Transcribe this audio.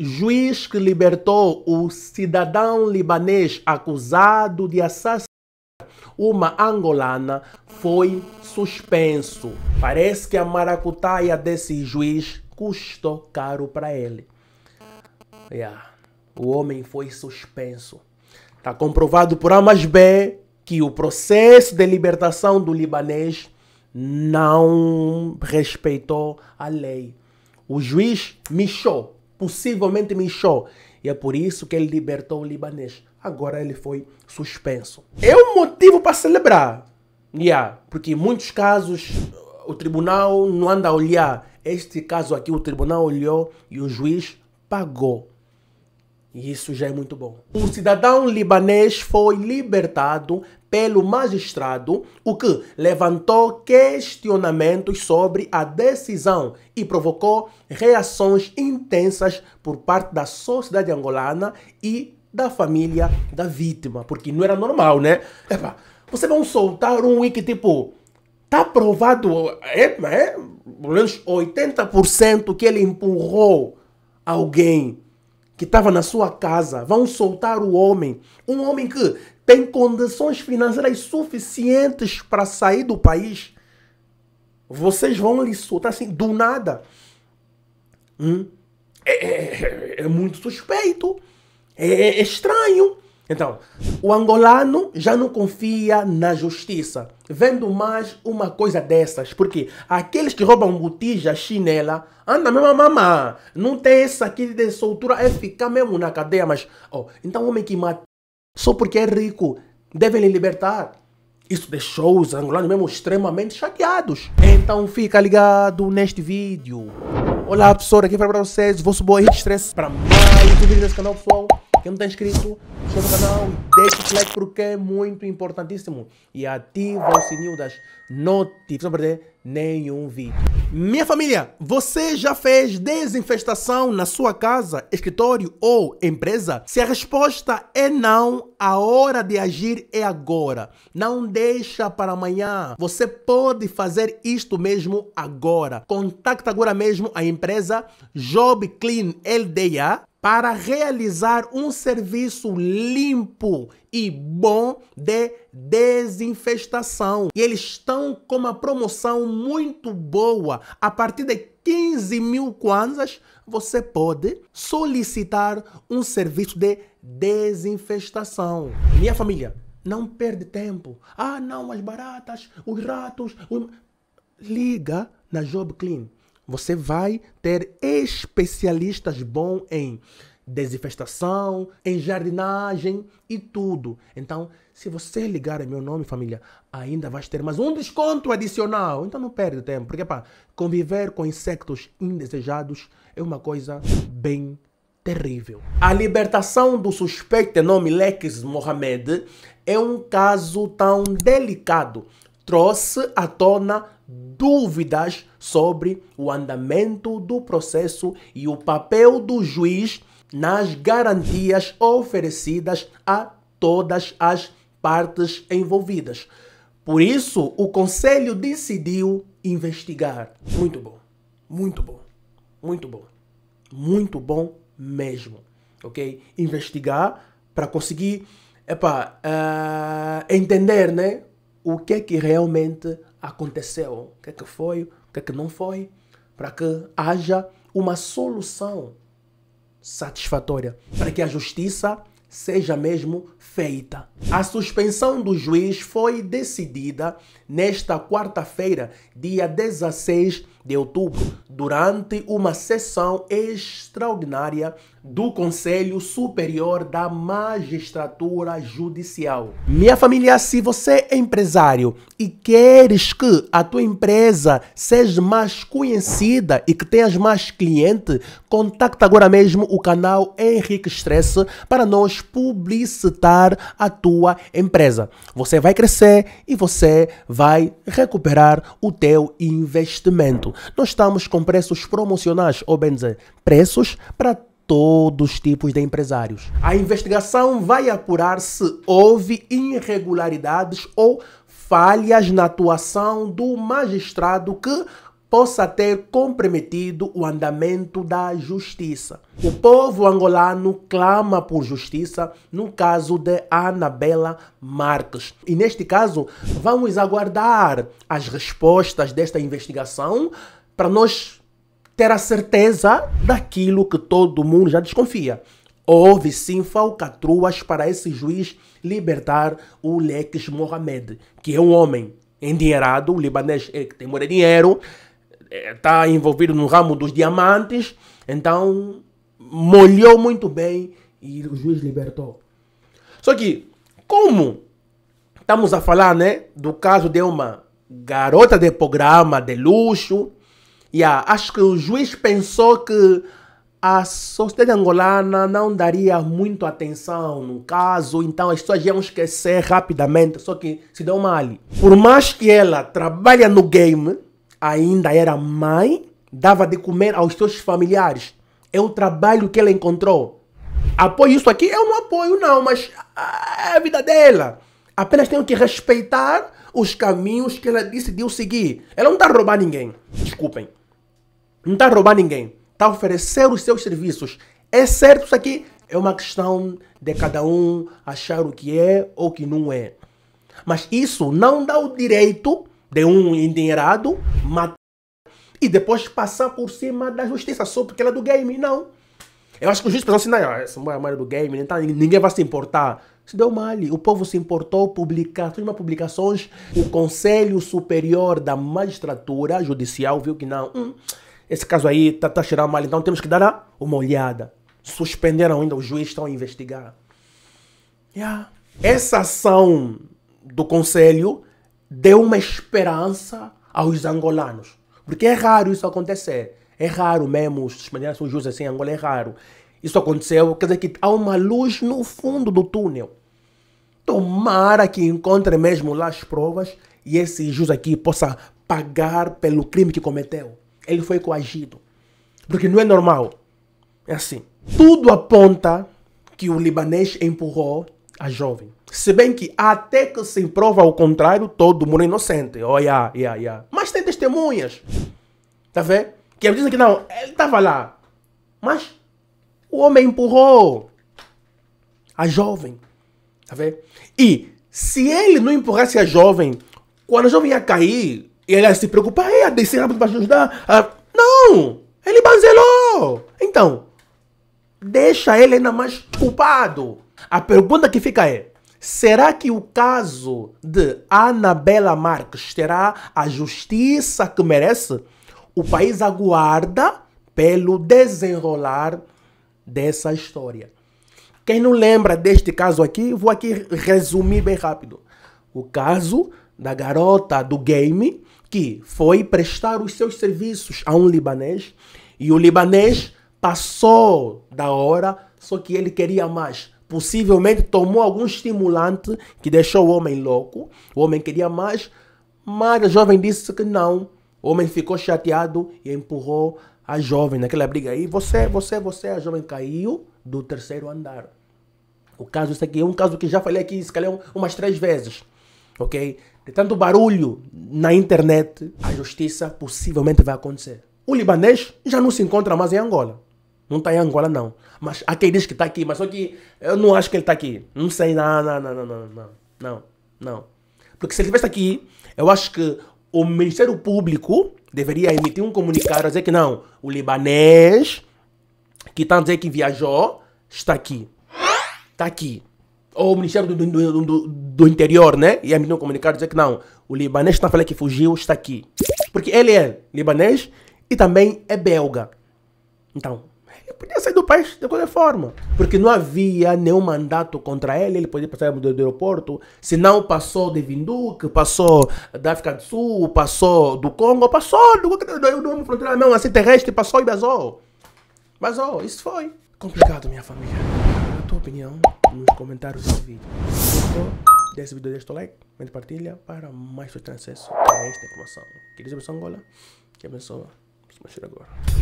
Juiz que libertou o cidadão libanês acusado de assassinar uma angolana foi suspenso. Parece que a maracutaia desse juiz custou caro para ele. Yeah. O homem foi suspenso. Está comprovado por A mais B que o processo de libertação do libanês não respeitou a lei. O juiz michou possivelmente Michó. E é por isso que ele libertou o libanês. Agora ele foi suspenso. É um motivo para celebrar. Yeah, porque em muitos casos o tribunal não anda a olhar. Este caso aqui, o tribunal olhou e o juiz pagou. E isso já é muito bom. O cidadão libanês foi libertado pelo magistrado, o que levantou questionamentos sobre a decisão e provocou reações intensas por parte da sociedade angolana e da família da vítima, porque não era normal, né? Epa, você vão soltar um wiki tipo, tá provado, é, é, pelo menos 80% que ele empurrou alguém que estava na sua casa, vão soltar o homem. Um homem que tem condições financeiras suficientes para sair do país. Vocês vão lhe soltar assim, do nada. Hum? É, é, é, é muito suspeito. É, é, é estranho. Então, o angolano já não confia na justiça, vendo mais uma coisa dessas, porque aqueles que roubam botija, chinela, anda mesmo a mamar. Não tem essa aqui de soltura, é ficar mesmo na cadeia, mas, oh, então homem que mata só porque é rico, deve lhe libertar. Isso deixou os angolanos mesmo extremamente chateados. Então fica ligado neste vídeo. Olá pessoal, aqui para vocês, vosso boy estresse para mais um vídeo desse canal pessoal. Quem não está inscrito, inscreva no canal, deixa o like porque é muito importantíssimo. E ativa o sininho das notificações para não perder nenhum vídeo. Minha família, você já fez desinfestação na sua casa, escritório ou empresa? Se a resposta é não, a hora de agir é agora. Não deixa para amanhã. Você pode fazer isto mesmo agora. Contacta agora mesmo a empresa Job Clean LDA para realizar um serviço limpo e bom de desinfestação. E eles estão com uma promoção muito boa. A partir de 15 mil kwanzas, você pode solicitar um serviço de desinfestação. Minha família, não perde tempo. Ah, não, as baratas, os ratos. Os... Liga na Job Clean você vai ter especialistas bom em desinfestação, em jardinagem e tudo. Então, se você ligar em meu nome, família, ainda vai ter mais um desconto adicional. Então não perde tempo, porque pá, conviver com insectos indesejados é uma coisa bem terrível. A libertação do suspeito nome Lex Mohamed é um caso tão delicado. Trouxe à tona dúvidas sobre o andamento do processo e o papel do juiz nas garantias oferecidas a todas as partes envolvidas. Por isso, o conselho decidiu investigar. Muito bom, muito bom, muito bom, muito bom mesmo, ok? Investigar para conseguir epa, uh, eh, entender, né? O que é que realmente aconteceu, o que é que foi, o que é que não foi, para que haja uma solução satisfatória, para que a justiça seja mesmo feita. A suspensão do juiz foi decidida nesta quarta-feira, dia 16 de outubro, durante uma sessão extraordinária do Conselho Superior da Magistratura Judicial. Minha família, se você é empresário e queres que a tua empresa seja mais conhecida e que tenhas mais clientes, contacta agora mesmo o canal Henrique Stress para nós publicitar a tua empresa. Você vai crescer e você vai recuperar o teu investimento nós estamos com preços promocionais, ou bem dizer, preços para todos os tipos de empresários. A investigação vai apurar se houve irregularidades ou falhas na atuação do magistrado que possa ter comprometido o andamento da justiça. O povo angolano clama por justiça no caso de Anabela Marques. E neste caso, vamos aguardar as respostas desta investigação para nós ter a certeza daquilo que todo mundo já desconfia. Houve sim falcatruas para esse juiz libertar o Lex Mohamed, que é um homem endinheirado, o libanês é, que tem dinheiro, está é, envolvido no ramo dos diamantes, então molhou muito bem e o juiz libertou. Só que, como estamos a falar né, do caso de uma garota de programa de luxo, yeah, acho que o juiz pensou que a sociedade angolana não daria muito atenção no caso, então as pessoas iam esquecer rapidamente, só que se deu mal. Por mais que ela trabalhe no game, ainda era mãe, dava de comer aos seus familiares. É o trabalho que ela encontrou. Apoio isso aqui? Eu não apoio, não, mas é a vida dela. Apenas tenho que respeitar os caminhos que ela decidiu seguir. Ela não está a roubar ninguém. Desculpem. Não está a roubar ninguém. Está a oferecer os seus serviços. É certo isso aqui? É uma questão de cada um achar o que é ou o que não é. Mas isso não dá o direito de um endinheirado, matar e depois passar por cima da justiça só porque ela é do game. Não. Eu acho que os juízes pensam assim, não, é, essa mulher é do game, então ninguém vai se importar. Se deu mal, o povo se importou, publicar, fez uma publicações, o Conselho Superior da Magistratura Judicial viu que não, hum, esse caso aí está tá cheirando mal, então temos que dar uma olhada. Suspenderam ainda, os juízes estão a investigar. Yeah. Essa ação do Conselho deu uma esperança aos angolanos. Porque é raro isso acontecer. É raro mesmo, os espanhóis são justos assim, Angola é raro. Isso aconteceu, quer dizer que há uma luz no fundo do túnel. Tomara que encontre mesmo lá as provas e esse juiz aqui possa pagar pelo crime que cometeu. Ele foi coagido. Porque não é normal. É assim. Tudo aponta que o libanês empurrou a jovem. Se bem que até que se prova ao contrário, todo mundo é inocente. Oh, yeah, yeah, yeah. Mas tem testemunhas. Tá vendo? Que dizem que não, ele estava lá. Mas o homem empurrou a jovem. Tá vendo? E se ele não empurrasse a jovem, quando a jovem ia cair, ele ia se preocupar, ia descer rápido para ajudar. Ah, não! Ele banzelou! Então, deixa ele ainda mais culpado. A pergunta que fica é: Será que o caso de Anabela Marques terá a justiça que merece? O país aguarda pelo desenrolar dessa história. Quem não lembra deste caso aqui, vou aqui resumir bem rápido. O caso da garota do game que foi prestar os seus serviços a um libanês e o libanês passou da hora, só que ele queria mais possivelmente tomou algum estimulante que deixou o homem louco. O homem queria mais, mas a jovem disse que não. O homem ficou chateado e empurrou a jovem naquela briga aí. Você, você, você, a jovem caiu do terceiro andar. O caso, isso aqui é um caso que já falei aqui, se calhar umas três vezes. Ok? De tanto barulho na internet, a justiça possivelmente vai acontecer. O libanês já não se encontra mais em Angola. Não está em Angola, não. Mas aqui diz que está aqui, mas só que eu não acho que ele está aqui. Não sei, não, não, não, não, não, não, não. Porque se ele estivesse aqui, eu acho que o Ministério Público deveria emitir um comunicado a dizer que não, o libanês que está a dizer que viajou está aqui. Está aqui. Ou o Ministério do, do, do, do Interior, né? E emitir um comunicado a dizer que não, o libanês está falando que fugiu está aqui. Porque ele é libanês e também é belga. Então, podia sair do país de qualquer forma. Porque não havia nenhum mandato contra ele, ele podia passar do, aeroporto. Se não passou de Vinduque, passou da África do Sul, passou do Congo, passou do, do, do, do fronteira não assim terrestre, passou e vazou. Vazou, isso foi. Complicado, minha família. A tua opinião nos comentários desse vídeo. Gostou desse vídeo? Deixa o like, mente partilha para mais pessoas terem acesso a esta informação. Queridos, Angola, que abençoa. Vamos mexer agora.